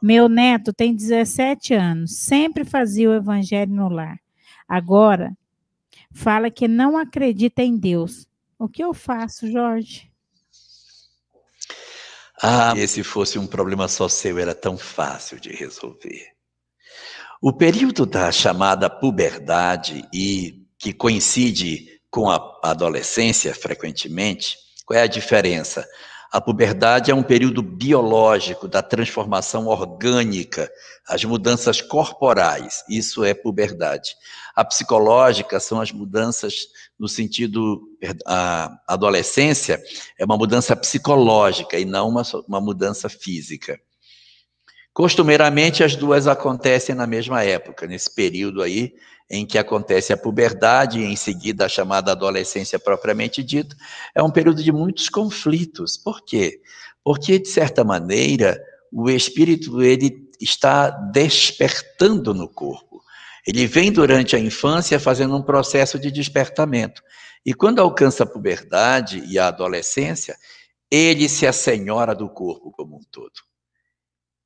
Meu neto tem 17 anos, sempre fazia o evangelho no lar. Agora, fala que não acredita em Deus. O que eu faço, Jorge? Ah, ah. se fosse um problema só seu, era tão fácil de resolver. O período da chamada puberdade e que coincide com a adolescência frequentemente, qual é a diferença? A puberdade é um período biológico da transformação orgânica, as mudanças corporais, isso é puberdade. A psicológica são as mudanças no sentido a adolescência é uma mudança psicológica e não uma, uma mudança física. Costumeiramente as duas acontecem na mesma época, nesse período aí em que acontece a puberdade, em seguida a chamada adolescência propriamente dita, é um período de muitos conflitos. Por quê? Porque, de certa maneira, o espírito ele está despertando no corpo. Ele vem durante a infância fazendo um processo de despertamento. E quando alcança a puberdade e a adolescência, ele se assenhora do corpo como um todo.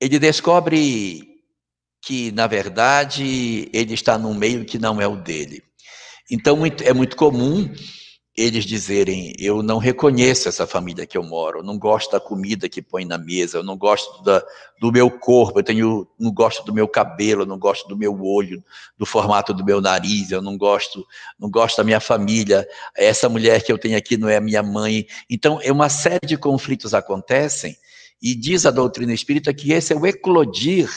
Ele descobre que, na verdade, ele está num meio que não é o dele. Então, é muito comum eles dizerem: eu não reconheço essa família que eu moro, não gosto da comida que põe na mesa, eu não gosto da, do meu corpo, eu tenho, não gosto do meu cabelo, eu não gosto do meu olho, do formato do meu nariz, eu não gosto, não gosto da minha família, essa mulher que eu tenho aqui não é minha mãe. Então, é uma série de conflitos acontecem e diz a doutrina espírita que esse é o eclodir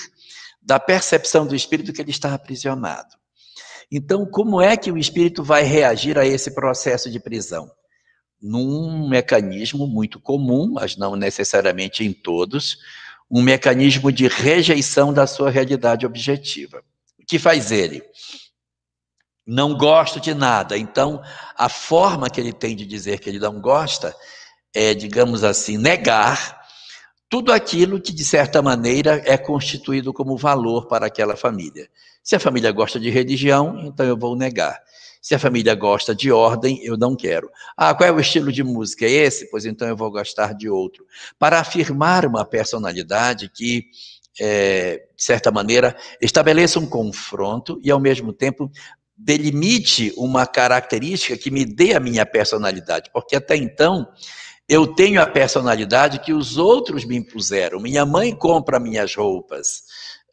da percepção do espírito que ele está aprisionado. Então, como é que o espírito vai reagir a esse processo de prisão? Num mecanismo muito comum, mas não necessariamente em todos, um mecanismo de rejeição da sua realidade objetiva. O que faz ele? Não gosto de nada. Então, a forma que ele tem de dizer que ele não gosta é, digamos assim, negar tudo aquilo que, de certa maneira, é constituído como valor para aquela família. Se a família gosta de religião, então eu vou negar. Se a família gosta de ordem, eu não quero. Ah, qual é o estilo de música? É esse? Pois então eu vou gostar de outro. Para afirmar uma personalidade que, é, de certa maneira, estabeleça um confronto e, ao mesmo tempo, delimite uma característica que me dê a minha personalidade. Porque até então, eu tenho a personalidade que os outros me impuseram. Minha mãe compra minhas roupas.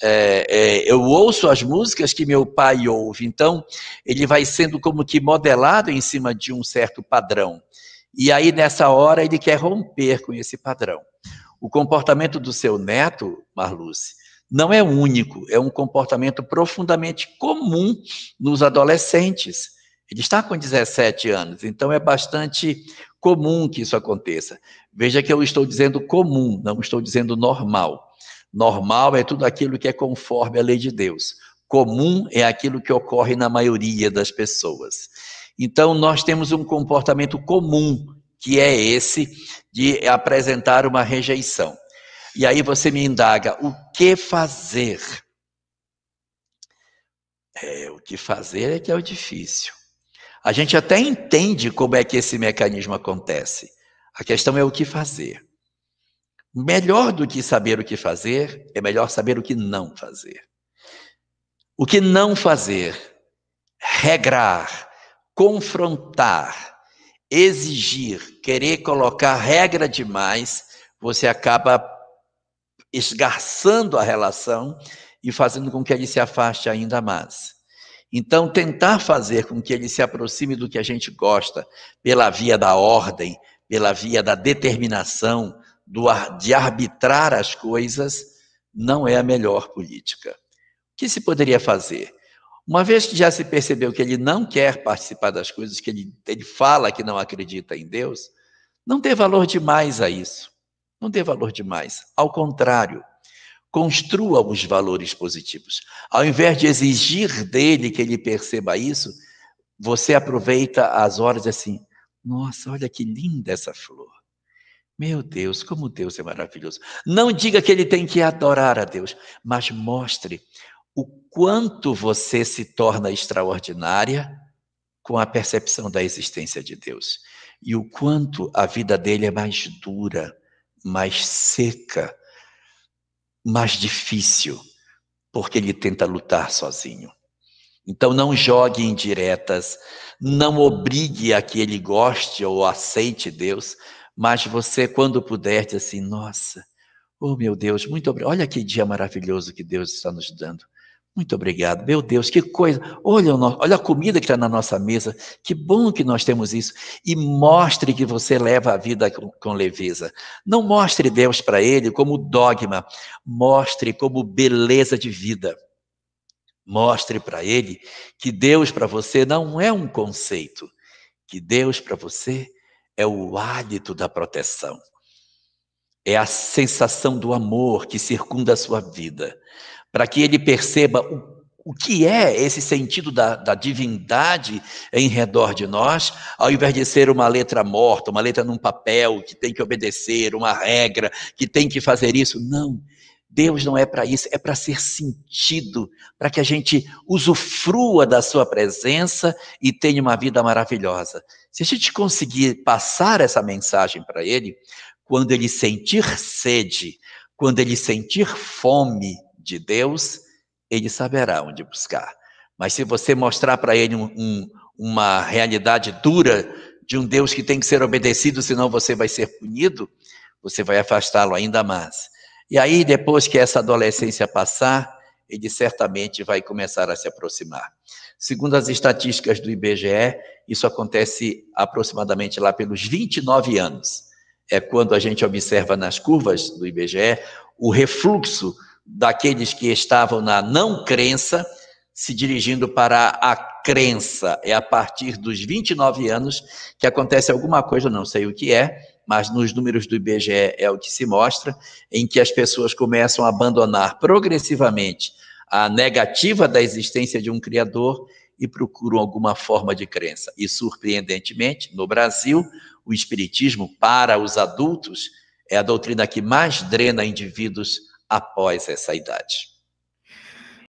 É, é, eu ouço as músicas que meu pai ouve. Então, ele vai sendo como que modelado em cima de um certo padrão. E aí, nessa hora, ele quer romper com esse padrão. O comportamento do seu neto, Marluce, não é único, é um comportamento profundamente comum nos adolescentes ele está com 17 anos, então é bastante comum que isso aconteça. Veja que eu estou dizendo comum, não estou dizendo normal. Normal é tudo aquilo que é conforme a lei de Deus. Comum é aquilo que ocorre na maioria das pessoas. Então, nós temos um comportamento comum, que é esse de apresentar uma rejeição. E aí você me indaga, o que fazer? É, o que fazer é que é o difícil. A gente até entende como é que esse mecanismo acontece. A questão é o que fazer. Melhor do que saber o que fazer, é melhor saber o que não fazer. O que não fazer? Regrar, confrontar, exigir, querer colocar regra demais, você acaba esgarçando a relação e fazendo com que ele se afaste ainda mais. Então, tentar fazer com que ele se aproxime do que a gente gosta, pela via da ordem, pela via da determinação, do, de arbitrar as coisas, não é a melhor política. O que se poderia fazer? Uma vez que já se percebeu que ele não quer participar das coisas, que ele, ele fala que não acredita em Deus, não dê valor demais a isso. Não dê valor demais. Ao contrário, construa os valores positivos. Ao invés de exigir dele que ele perceba isso, você aproveita as horas assim: nossa, olha que linda essa flor. Meu Deus, como Deus é maravilhoso. Não diga que ele tem que adorar a Deus, mas mostre o quanto você se torna extraordinária com a percepção da existência de Deus e o quanto a vida dele é mais dura, mais seca mais difícil, porque ele tenta lutar sozinho. Então não jogue indiretas, não obrigue a que ele goste ou aceite Deus, mas você, quando puder, diz assim: nossa, oh meu Deus, muito obrigado. Olha que dia maravilhoso que Deus está nos dando. Muito obrigado. Meu Deus, que coisa. Olha, olha a comida que está na nossa mesa. Que bom que nós temos isso. E mostre que você leva a vida com, com leveza. Não mostre Deus para ele como dogma. Mostre como beleza de vida. Mostre para ele que Deus para você não é um conceito. Que Deus para você é o hálito da proteção. É a sensação do amor que circunda a sua vida para que ele perceba o o que é esse sentido da, da, divindade em redor de nós, ao invés de ser uma letra morta, uma letra num papel que tem que obedecer, uma regra que tem que fazer isso. Não, Deus não é para isso, é para ser sentido, para que a gente usufrua da sua presença e tenha uma vida maravilhosa. Se a gente conseguir passar essa mensagem para ele, quando ele sentir sede, quando ele sentir fome, de Deus, ele saberá onde buscar. Mas se você mostrar para ele um, um, uma realidade dura de um Deus que tem que ser obedecido, senão você vai ser punido, você vai afastá-lo ainda mais. E aí, depois que essa adolescência passar, ele certamente vai começar a se aproximar. Segundo as estatísticas do IBGE, isso acontece aproximadamente lá pelos 29 anos. É quando a gente observa nas curvas do IBGE o refluxo daqueles que estavam na não crença, se dirigindo para a crença. É a partir dos 29 anos que acontece alguma coisa, não sei o que é, mas nos números do IBGE é o que se mostra, em que as pessoas começam a abandonar progressivamente a negativa da existência de um Criador e procuram alguma forma de crença. E, surpreendentemente, no Brasil, o Espiritismo para os adultos é a doutrina que mais drena indivíduos após essa idade.